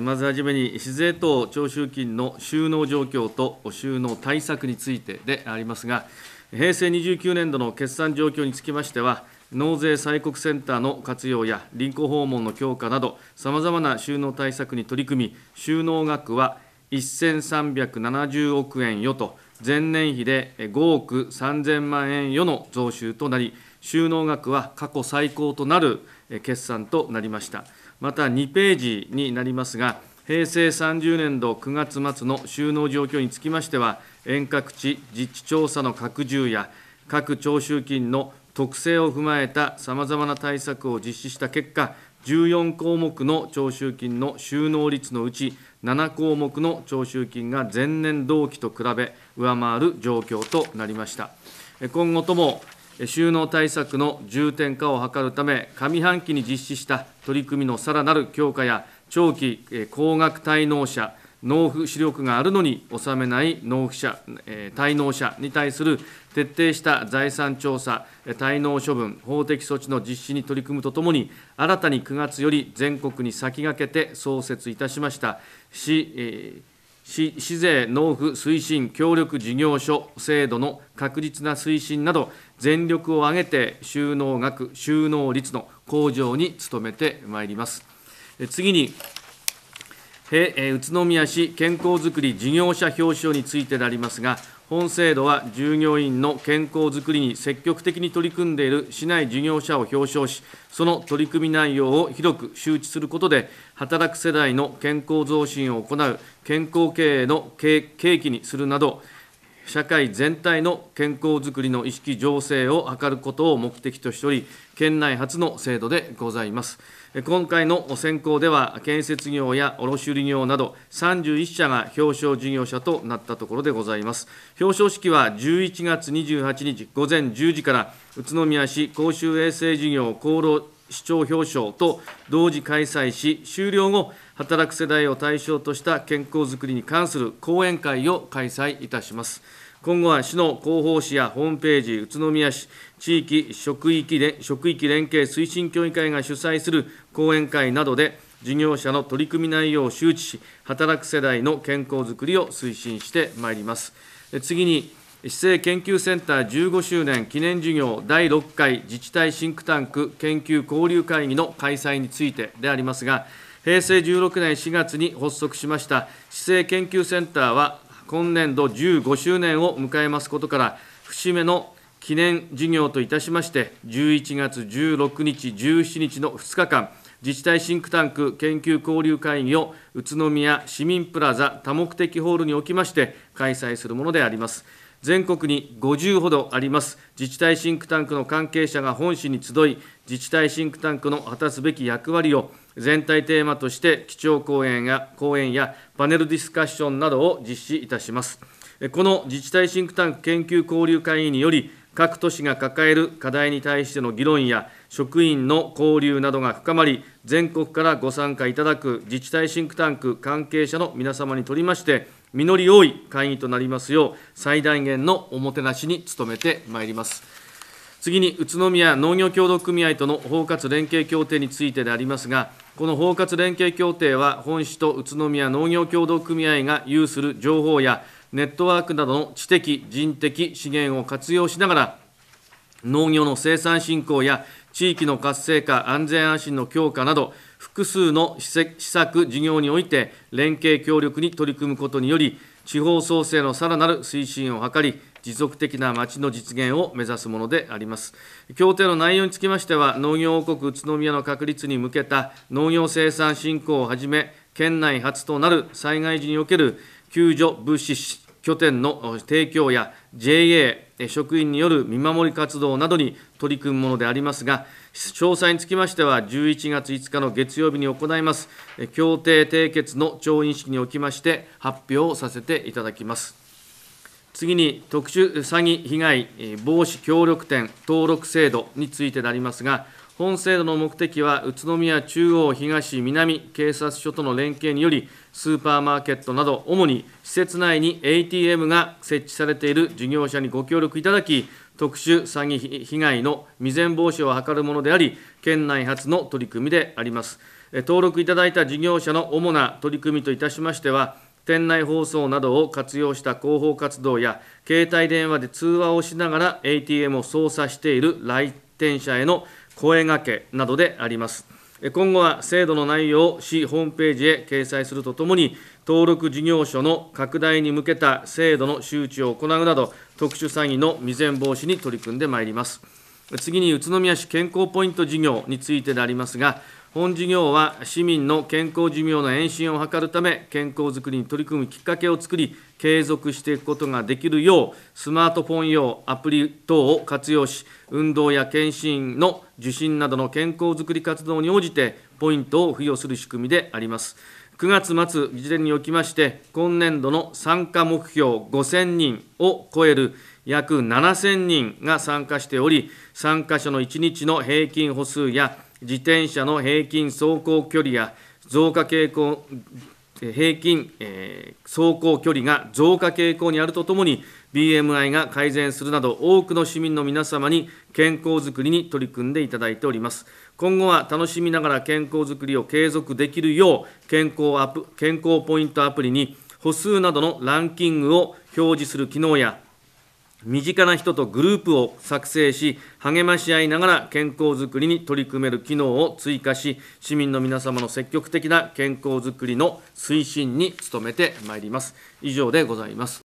まずはじめに、市税等徴収金の収納状況と収納対策についてでありますが、平成29年度の決算状況につきましては、納税催告センターの活用や臨港訪問の強化など、さまざまな収納対策に取り組み、収納額は1370億円よと、前年比で5億3000万円よの増収となり、収納額は過去最高となる決算となりました。また2ページになりますが、平成30年度9月末の収納状況につきましては、遠隔地実地調査の拡充や、各徴収金の特性を踏まえたさまざまな対策を実施した結果、14項目の徴収金の収納率のうち、7項目の徴収金が前年同期と比べ、上回る状況となりました。今後とも収納対策の重点化を図るため、上半期に実施した取り組みのさらなる強化や、長期高額滞納者、納付資力があるのに納めない納付者、滞納者に対する徹底した財産調査、滞納処分、法的措置の実施に取り組むとともに、新たに9月より全国に先駆けて創設いたしました市、市市税納付推進協力事業所制度の確実な推進など、全力を挙げて収納額、収納率の向上に努めてまいります。次に、宇都宮市健康づくり事業者表彰についてでありますが、本制度は従業員の健康づくりに積極的に取り組んでいる市内事業者を表彰し、その取り組み内容を広く周知することで、働く世代の健康増進を行う健康経営の契機にするなど、社会全体の健康づくりの意識醸成を図ることを目的としており、県内初の制度でございます。今回の選考では、建設業や卸売業など31社が表彰事業者となったところでございます。表彰式は11月28日午前10時から、宇都宮市公衆衛生事業厚労市長表彰と同時開催し、終了後、働く世代を対象とした健康づくりに関する講演会を開催いたします。今後は市の広報誌やホームページ、宇都宮市、地域職域連職域連携推進協議会が主催する講演会などで、事業者の取り組み内容を周知し、働く世代の健康づくりを推進してまいります。次に市政研究センター15周年記念事業第6回自治体シンクタンク研究交流会議の開催についてでありますが、平成16年4月に発足しました市政研究センターは、今年度15周年を迎えますことから、節目の記念事業といたしまして、11月16日、17日の2日間、自治体シンクタンク研究交流会議を宇都宮市民プラザ多目的ホールにおきまして開催するものであります。全国に50ほどあります自治体シンクタンクの関係者が本市に集い、自治体シンクタンクの果たすべき役割を全体テーマとして基調講演や講演やパネルディスカッションなどを実施いたします。この自治体シンクタンク研究交流会議により、各都市が抱える課題に対しての議論や職員の交流などが深まり、全国からご参加いただく自治体シンクタンク関係者の皆様にとりまして、実り多い会議となりますよう、最大限のおもてなしに努めてまいります。次に、宇都宮農業協同組合との包括連携協定についてでありますが、この包括連携協定は、本市と宇都宮農業協同組合が有する情報や、ネットワークなどの知的、人的資源を活用しながら、農業の生産振興や地域の活性化、安全安心の強化など、複数の施策、事業において連携協力に取り組むことにより、地方創生のさらなる推進を図り、持続的な町の実現を目指すものであります。協定の内容につきましては、農業王国宇都宮の確立に向けた農業生産振興をはじめ、県内初となる災害時における救助物資拠点の提供や JA 職員による見守り活動などに取り組むものでありますが、詳細につきましては、11月5日の月曜日に行います、協定締結の調印式におきまして、発表をさせていただきます。次に、特殊詐欺被害防止協力店登録制度についてでありますが、本制度の目的は、宇都宮中央、東、南、警察署との連携により、スーパーマーケットなど、主に施設内に ATM が設置されている事業者にご協力いただき、特殊詐欺被害の未然防止を図るものであり、県内初の取り組みであります。登録いただいた事業者の主な取り組みといたしましては、店内放送などを活用した広報活動や、携帯電話で通話をしながら ATM を操作している来店者への声がけなどであります。今後は制度の内容を市ホームページへ掲載するとともに、登録事業所の拡大に向けた制度の周知を行うなど、特殊詐欺の未然防止に取り組んでまいります。次に宇都宮市健康ポイント事業についてでありますが、本事業は市民の健康寿命の延伸を図るため、健康づくりに取り組むきっかけを作り、継続していくことができるよう、スマートフォン用アプリ等を活用し、運動や検診の受診などの健康づくり活動に応じて、ポイントを付与する仕組みであります。9月末、議事におきまして、今年度の参加目標5000人を超える約7000人が参加しており、参加者の1日の平均歩数や、自転車の平均走行距離や増加傾向、平均、えー、走行距離が増加傾向にあるとともに、BMI が改善するなど、多くの市民の皆様に健康づくりに取り組んでいただいております。今後は楽しみながら健康づくりを継続できるよう、健康アプ健康ポイントアプリに、歩数などのランキングを表示する機能や、身近な人とグループを作成し、励まし合いながら健康づくりに取り組める機能を追加し、市民の皆様の積極的な健康づくりの推進に努めてまいります。以上でございます。